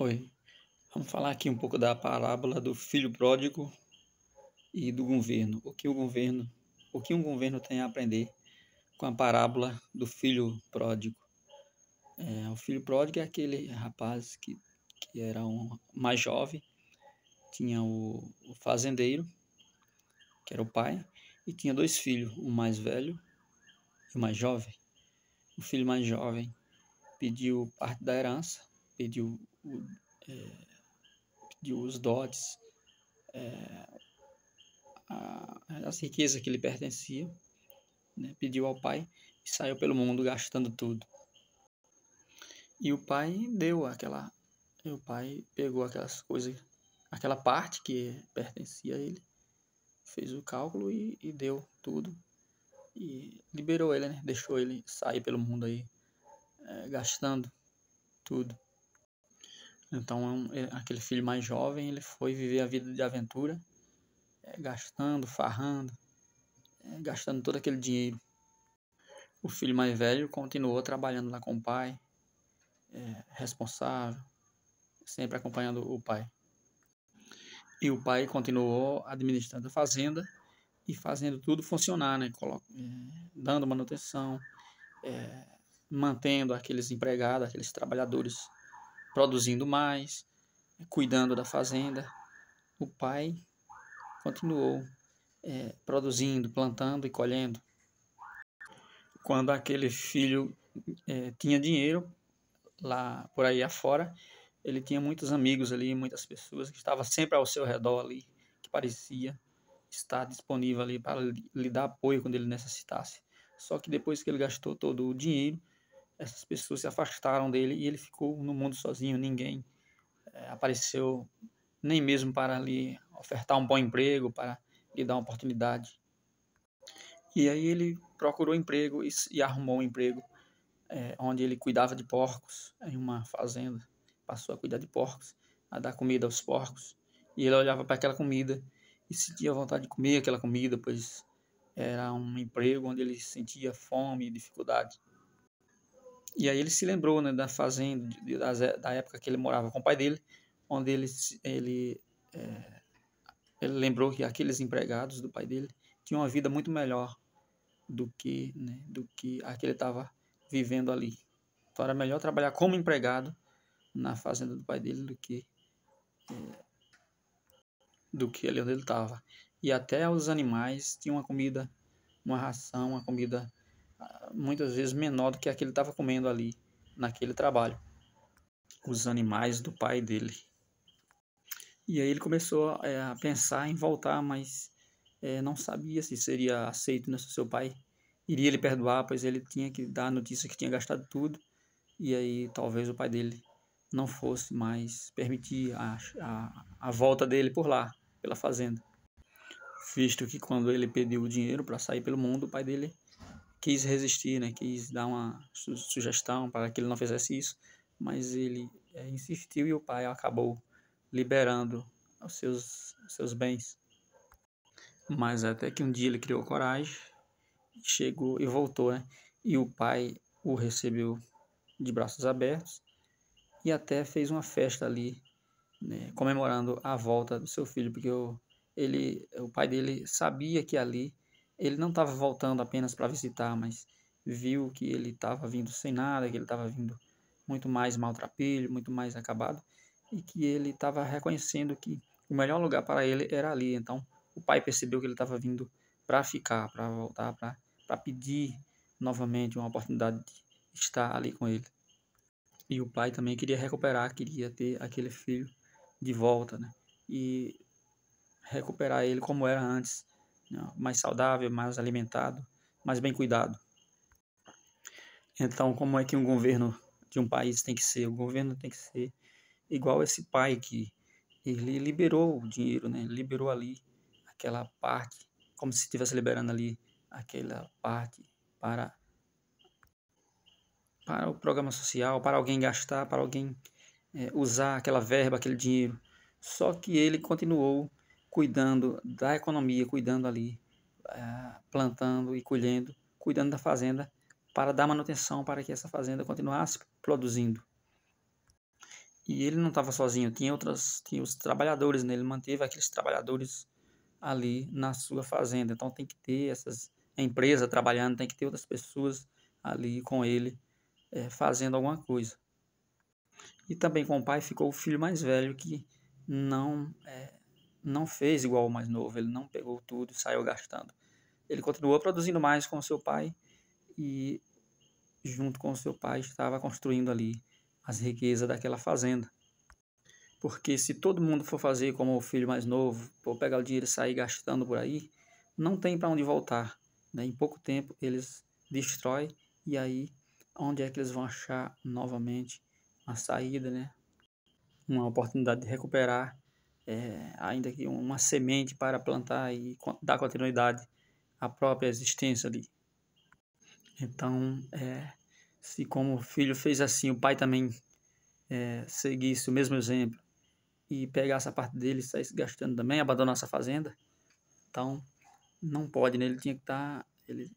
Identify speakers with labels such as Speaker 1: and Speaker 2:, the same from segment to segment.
Speaker 1: Oi, vamos falar aqui um pouco da parábola do filho pródigo e do governo. O que o governo, o que um governo tem a aprender com a parábola do filho pródigo? É, o filho pródigo é aquele rapaz que, que era um mais jovem, tinha o, o fazendeiro, que era o pai, e tinha dois filhos, um mais velho e o mais jovem. O filho mais jovem pediu parte da herança pediu, é, pediu os dotes, é, a, as riquezas que lhe pertenciam, né? pediu ao pai e saiu pelo mundo gastando tudo. E o pai deu aquela. o pai pegou aquelas coisas, aquela parte que pertencia a ele, fez o cálculo e, e deu tudo. E liberou ele, né? Deixou ele sair pelo mundo aí, é, gastando tudo. Então, é é, aquele filho mais jovem, ele foi viver a vida de aventura, é, gastando, farrando, gastando todo aquele dinheiro. O filho mais velho continuou trabalhando lá com o pai, é, responsável, sempre acompanhando o pai. E o pai continuou administrando a fazenda e fazendo tudo funcionar, né? dando manutenção, mantendo aqueles empregados, aqueles trabalhadores produzindo mais, cuidando da fazenda. O pai continuou é, produzindo, plantando e colhendo. Quando aquele filho é, tinha dinheiro, lá por aí afora, ele tinha muitos amigos ali, muitas pessoas que estavam sempre ao seu redor ali, que parecia estar disponível ali para lhe dar apoio quando ele necessitasse. Só que depois que ele gastou todo o dinheiro, essas pessoas se afastaram dele e ele ficou no mundo sozinho, ninguém é, apareceu nem mesmo para lhe ofertar um bom emprego, para lhe dar uma oportunidade. E aí ele procurou emprego e, e arrumou um emprego é, onde ele cuidava de porcos em uma fazenda. Passou a cuidar de porcos, a dar comida aos porcos. E ele olhava para aquela comida e sentia vontade de comer aquela comida, pois era um emprego onde ele sentia fome e dificuldade. E aí ele se lembrou né, da fazenda, da época que ele morava com o pai dele, onde ele, ele, é, ele lembrou que aqueles empregados do pai dele tinham uma vida muito melhor do que, né, do que a que ele estava vivendo ali. Então era melhor trabalhar como empregado na fazenda do pai dele do que é, do que ali onde ele estava. E até os animais tinham uma comida, uma ração, uma comida muitas vezes menor do que aquele estava comendo ali naquele trabalho. Os animais do pai dele. E aí ele começou é, a pensar em voltar, mas é, não sabia se seria aceito nesse né, se seu pai iria lhe perdoar, pois ele tinha que dar a notícia que tinha gastado tudo. E aí talvez o pai dele não fosse mais permitir a, a, a volta dele por lá, pela fazenda. Visto que quando ele pediu o dinheiro para sair pelo mundo, o pai dele quis resistir, né? Quis dar uma su sugestão para que ele não fizesse isso, mas ele é, insistiu e o pai acabou liberando os seus, os seus bens. Mas até que um dia ele criou coragem, chegou e voltou, né? E o pai o recebeu de braços abertos e até fez uma festa ali, né, comemorando a volta do seu filho, porque o, ele, o pai dele sabia que ali ele não estava voltando apenas para visitar, mas viu que ele estava vindo sem nada, que ele estava vindo muito mais maltrapilho, muito mais acabado, e que ele estava reconhecendo que o melhor lugar para ele era ali. Então, o pai percebeu que ele estava vindo para ficar, para voltar, para pedir novamente uma oportunidade de estar ali com ele. E o pai também queria recuperar, queria ter aquele filho de volta, né? E recuperar ele como era antes né, mais saudável, mais alimentado, mais bem cuidado. Então, como é que um governo de um país tem que ser? O governo tem que ser igual esse pai que ele liberou o dinheiro, né? Liberou ali aquela parte, como se estivesse liberando ali aquela parte para para o programa social, para alguém gastar, para alguém é, usar aquela verba, aquele dinheiro. Só que ele continuou cuidando da economia, cuidando ali, eh, plantando e colhendo, cuidando da fazenda para dar manutenção para que essa fazenda continuasse produzindo. E ele não estava sozinho, tinha outras, tinha os trabalhadores, né? ele manteve aqueles trabalhadores ali na sua fazenda. Então tem que ter essas empresa trabalhando, tem que ter outras pessoas ali com ele é, fazendo alguma coisa. E também com o pai ficou o filho mais velho que não é, não fez igual o mais novo, ele não pegou tudo e saiu gastando. Ele continuou produzindo mais com seu pai e, junto com seu pai, estava construindo ali as riquezas daquela fazenda. Porque se todo mundo for fazer como o filho mais novo, vou pegar o dinheiro e sair gastando por aí, não tem para onde voltar. Né? Em pouco tempo eles destroem e aí onde é que eles vão achar novamente uma saída, né? uma oportunidade de recuperar é, ainda que uma semente para plantar e dar continuidade à própria existência ali. Então, é, se como o filho fez assim, o pai também é, seguisse o mesmo exemplo e pegasse a parte dele e saísse gastando também, abandonasse a fazenda, então não pode, né? ele tinha que estar tá, ele,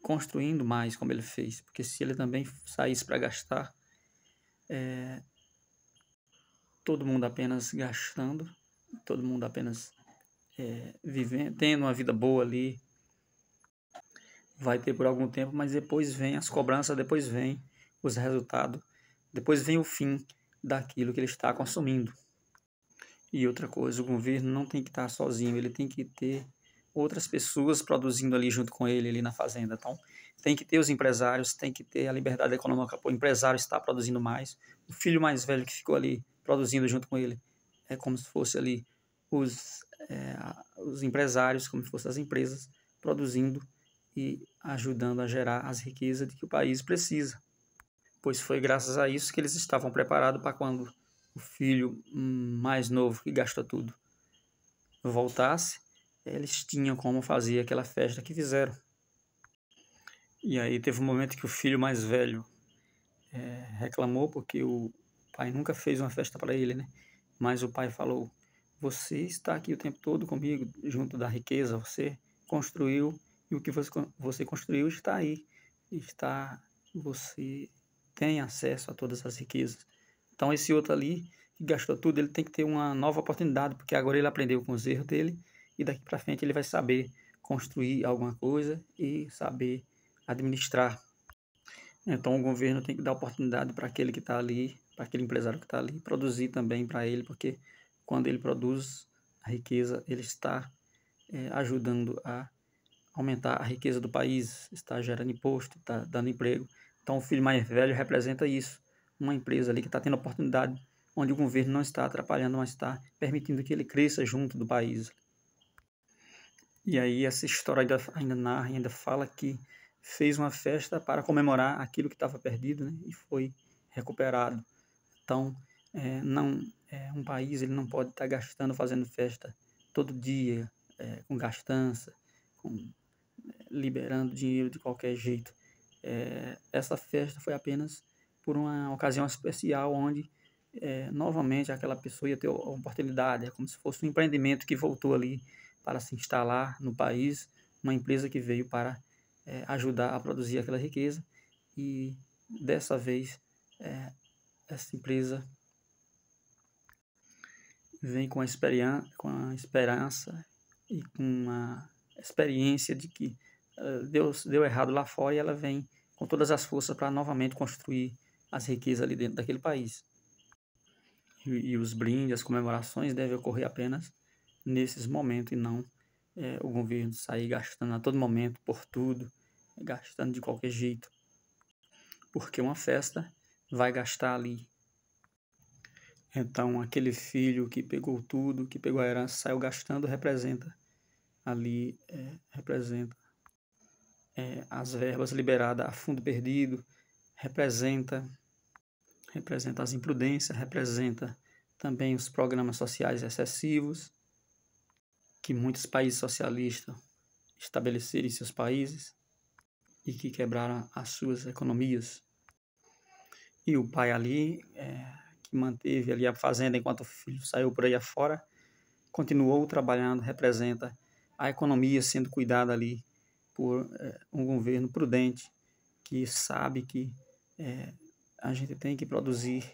Speaker 1: construindo mais como ele fez, porque se ele também saísse para gastar, é, todo mundo apenas gastando, todo mundo apenas é, vivendo, tendo uma vida boa ali. Vai ter por algum tempo, mas depois vem as cobranças, depois vem os resultados, depois vem o fim daquilo que ele está consumindo. E outra coisa, o governo não tem que estar sozinho, ele tem que ter outras pessoas produzindo ali junto com ele, ali na fazenda. Então, tem que ter os empresários, tem que ter a liberdade econômica para o empresário estar produzindo mais, o filho mais velho que ficou ali produzindo junto com ele, é como se fosse ali os, é, os empresários, como se fossem as empresas, produzindo e ajudando a gerar as riquezas de que o país precisa. Pois foi graças a isso que eles estavam preparados para quando o filho mais novo, que gasta tudo, voltasse, eles tinham como fazer aquela festa que fizeram. E aí teve um momento que o filho mais velho é, reclamou porque o pai nunca fez uma festa para ele, né? Mas o pai falou: Você está aqui o tempo todo comigo, junto da riqueza, você construiu, e o que você construiu está aí. Está, você tem acesso a todas as riquezas. Então, esse outro ali, que gastou tudo, ele tem que ter uma nova oportunidade, porque agora ele aprendeu com os erros dele, e daqui para frente ele vai saber construir alguma coisa e saber administrar. Então, o governo tem que dar oportunidade para aquele que está ali para aquele empresário que está ali, produzir também para ele, porque quando ele produz a riqueza, ele está é, ajudando a aumentar a riqueza do país, está gerando imposto, está dando emprego. Então, o filho mais velho representa isso. Uma empresa ali que está tendo oportunidade, onde o governo não está atrapalhando, mas está permitindo que ele cresça junto do país. E aí, essa história ainda, ainda narra, ainda fala que fez uma festa para comemorar aquilo que estava perdido né, e foi recuperado. Então, é, não, é, um país ele não pode estar tá gastando, fazendo festa todo dia, é, com gastança, com, é, liberando dinheiro de qualquer jeito. É, essa festa foi apenas por uma ocasião especial onde é, novamente aquela pessoa ia ter a oportunidade, é como se fosse um empreendimento que voltou ali para se instalar no país, uma empresa que veio para é, ajudar a produzir aquela riqueza e dessa vez é, essa empresa vem com a, esperança, com a esperança e com a experiência de que Deus eh, deu, deu errado lá fora e ela vem com todas as forças para novamente construir as riquezas ali dentro daquele país. E, e, os brindes, as comemorações devem ocorrer apenas nesses momentos e não é, o governo sair gastando a todo momento por tudo, gastando de qualquer jeito. Porque uma festa vai gastar ali. Então, aquele filho que pegou tudo, que pegou a herança, saiu gastando, representa ali, é, representa é, as verbas liberadas a fundo perdido, representa, representa as imprudências, representa também os programas sociais excessivos que muitos países socialistas estabeleceram em seus países e que quebraram as suas economias e o pai ali, é, que manteve ali a fazenda enquanto o filho saiu por aí afora, continuou trabalhando, representa a economia sendo cuidada ali por é, um governo prudente que sabe que é, a gente tem que produzir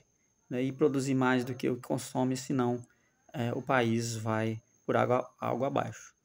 Speaker 1: né, e produzir mais do que o que consome, senão é, o país vai por água, algo abaixo.